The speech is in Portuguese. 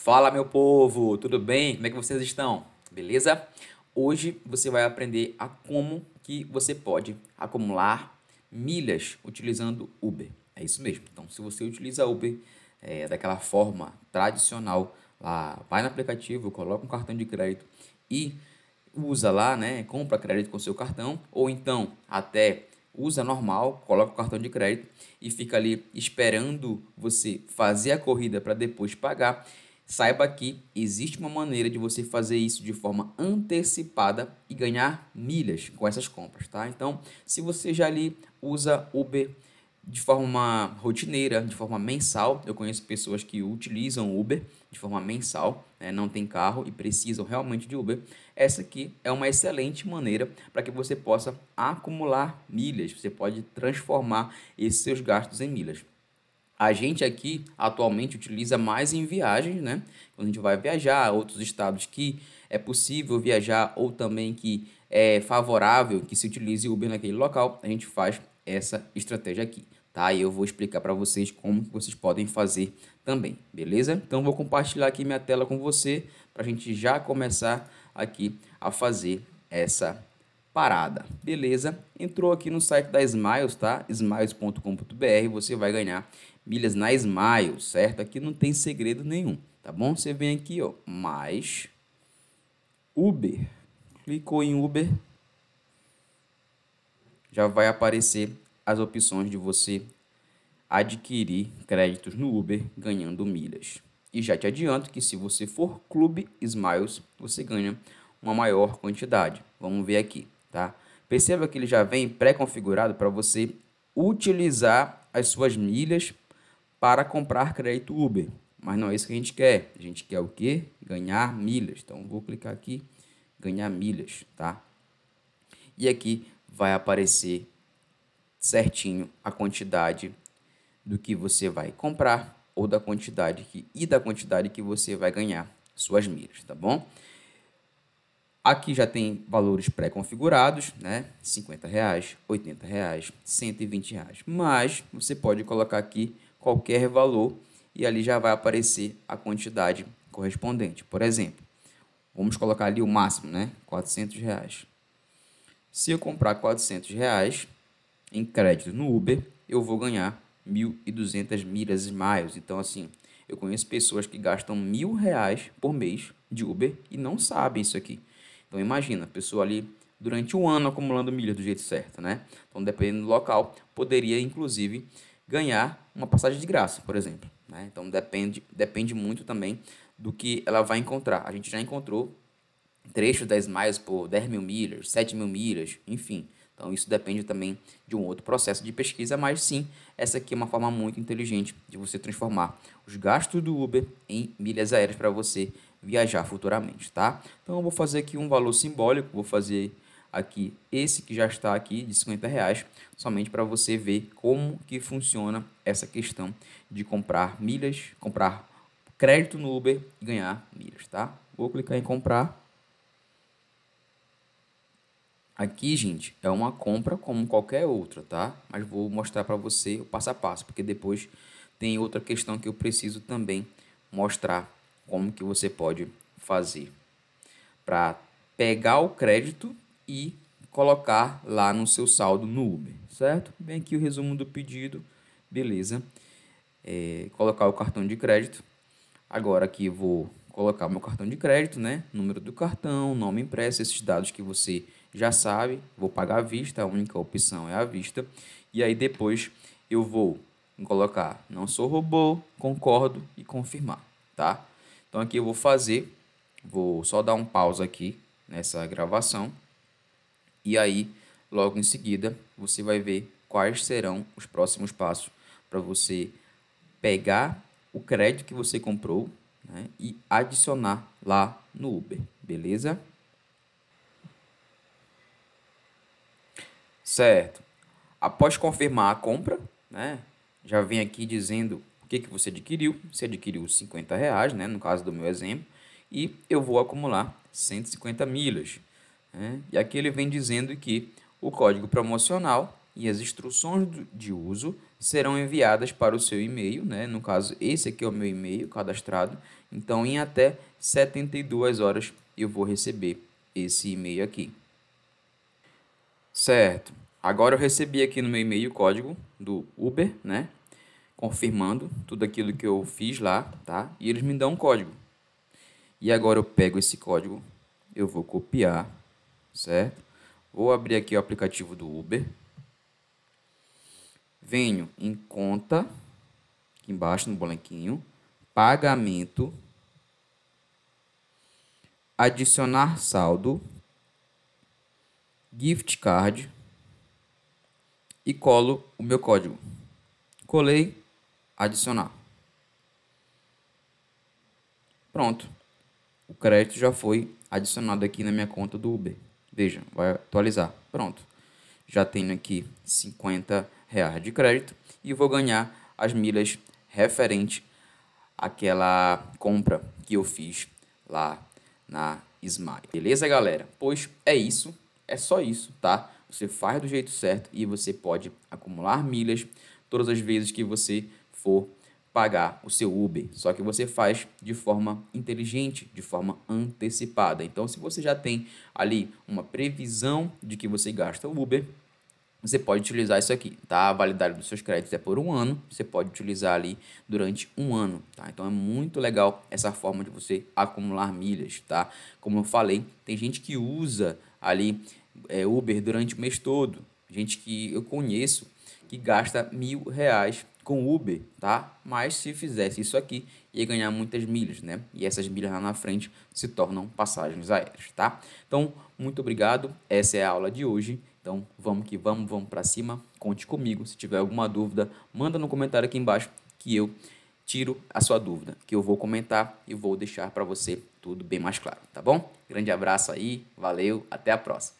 Fala, meu povo, tudo bem? Como é que vocês estão? Beleza? Hoje você vai aprender a como que você pode acumular milhas utilizando Uber. É isso mesmo. Então, se você utiliza Uber é, daquela forma tradicional, lá vai no aplicativo, coloca um cartão de crédito e usa lá, né? Compra crédito com seu cartão ou então até usa normal, coloca o cartão de crédito e fica ali esperando você fazer a corrida para depois pagar. Saiba que existe uma maneira de você fazer isso de forma antecipada e ganhar milhas com essas compras, tá? Então, se você já ali usa Uber de forma rotineira, de forma mensal, eu conheço pessoas que utilizam Uber de forma mensal, né? não tem carro e precisam realmente de Uber. Essa aqui é uma excelente maneira para que você possa acumular milhas. Você pode transformar esses seus gastos em milhas. A gente aqui atualmente utiliza mais em viagens, né? Quando a gente vai viajar, a outros estados que é possível viajar ou também que é favorável que se utilize Uber naquele local, a gente faz essa estratégia aqui, tá? E eu vou explicar para vocês como vocês podem fazer também, beleza? Então vou compartilhar aqui minha tela com você para a gente já começar aqui a fazer essa parada, beleza? Entrou aqui no site da Smiles, tá? Smiles.com.br, você vai ganhar milhas na Smile, certo? Aqui não tem segredo nenhum, tá bom? Você vem aqui, ó, mais Uber. Clicou em Uber, já vai aparecer as opções de você adquirir créditos no Uber ganhando milhas. E já te adianto que se você for Clube Smiles, você ganha uma maior quantidade. Vamos ver aqui, tá? Perceba que ele já vem pré-configurado para você utilizar as suas milhas para comprar crédito Uber. Mas não é isso que a gente quer. A gente quer o quê? Ganhar milhas. Então vou clicar aqui, ganhar milhas, tá? E aqui vai aparecer certinho a quantidade do que você vai comprar ou da quantidade que, e da quantidade que você vai ganhar suas milhas, tá bom? Aqui já tem valores pré-configurados, né? 50 reais, 80 reais, 120 reais. Mas você pode colocar aqui qualquer valor e ali já vai aparecer a quantidade correspondente. Por exemplo, vamos colocar ali o máximo, né? 400 reais. Se eu comprar 400 reais em crédito no Uber, eu vou ganhar 1.200 milhas e miles. Então, assim, eu conheço pessoas que gastam mil reais por mês de Uber e não sabem isso aqui. Então, imagina, a pessoa ali durante um ano acumulando milhas do jeito certo, né? Então, dependendo do local, poderia, inclusive, ganhar uma passagem de graça, por exemplo. Né? Então depende, depende muito também do que ela vai encontrar. A gente já encontrou trechos das mais por 10 mil milhas, 7 mil milhas, enfim. Então isso depende também de um outro processo de pesquisa, mas sim, essa aqui é uma forma muito inteligente de você transformar os gastos do Uber em milhas aéreas para você viajar futuramente, tá? Então eu vou fazer aqui um valor simbólico, vou fazer aqui esse que já está aqui de 50 reais, somente para você ver como que funciona essa questão de comprar milhas, comprar crédito no Uber e ganhar milhas, tá? Vou clicar em comprar. Aqui, gente, é uma compra como qualquer outra, tá? Mas vou mostrar para você o passo a passo, porque depois tem outra questão que eu preciso também mostrar como que você pode fazer para pegar o crédito e colocar lá no seu saldo no Uber, certo? Bem aqui o resumo do pedido, beleza. É, colocar o cartão de crédito. Agora aqui vou colocar meu cartão de crédito, né? Número do cartão, nome impresso, esses dados que você já sabe. Vou pagar à vista, a única opção é à vista. E aí depois eu vou colocar não sou robô, concordo e confirmar, tá? Então aqui eu vou fazer, vou só dar um pausa aqui nessa gravação. E aí, logo em seguida, você vai ver quais serão os próximos passos para você pegar o crédito que você comprou né, e adicionar lá no Uber, beleza? Certo. Após confirmar a compra, né, já vem aqui dizendo o que, que você adquiriu. Você adquiriu 50 reais, né, no caso do meu exemplo, e eu vou acumular 150 milhas. Né? E aqui ele vem dizendo que o código promocional e as instruções de uso serão enviadas para o seu e-mail, né? no caso, esse aqui é o meu e-mail cadastrado, então em até 72 horas eu vou receber esse e-mail aqui. Certo, agora eu recebi aqui no meu e-mail o código do Uber, né? confirmando tudo aquilo que eu fiz lá, tá? e eles me dão um código. E agora eu pego esse código, eu vou copiar certo? Vou abrir aqui o aplicativo do Uber. Venho em conta, aqui embaixo no bonequinho, pagamento, adicionar saldo, gift card e colo o meu código. Colei, adicionar. Pronto. O crédito já foi adicionado aqui na minha conta do Uber. Veja, vai atualizar. Pronto. Já tenho aqui 50 reais de crédito e vou ganhar as milhas referente àquela compra que eu fiz lá na Smile. Beleza, galera? Pois é isso, é só isso, tá? Você faz do jeito certo e você pode acumular milhas todas as vezes que você for pagar o seu Uber. Só que você faz de forma inteligente, de forma antecipada. Então, se você já tem ali uma previsão de que você gasta o Uber, você pode utilizar isso aqui, tá? A validade dos seus créditos é por um ano, você pode utilizar ali durante um ano, tá? Então é muito legal essa forma de você acumular milhas, tá? Como eu falei, tem gente que usa ali é, Uber durante o mês todo, gente que eu conheço que gasta mil reais com Uber, tá? Mas se fizesse isso aqui, ia ganhar muitas milhas, né? E essas milhas lá na frente se tornam passagens aéreas, tá? Então, muito obrigado. Essa é a aula de hoje. Então, vamos que vamos, vamos para cima. Conte comigo. Se tiver alguma dúvida, manda no comentário aqui embaixo que eu tiro a sua dúvida, que eu vou comentar e vou deixar para você tudo bem mais claro, tá bom? Grande abraço aí, valeu, até a próxima.